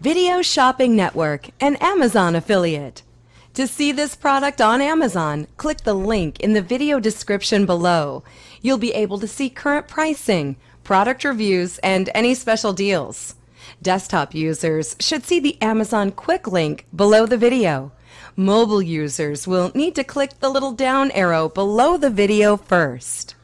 Video Shopping Network, an Amazon affiliate. To see this product on Amazon, click the link in the video description below. You'll be able to see current pricing, product reviews, and any special deals. Desktop users should see the Amazon quick link below the video. Mobile users will need to click the little down arrow below the video first.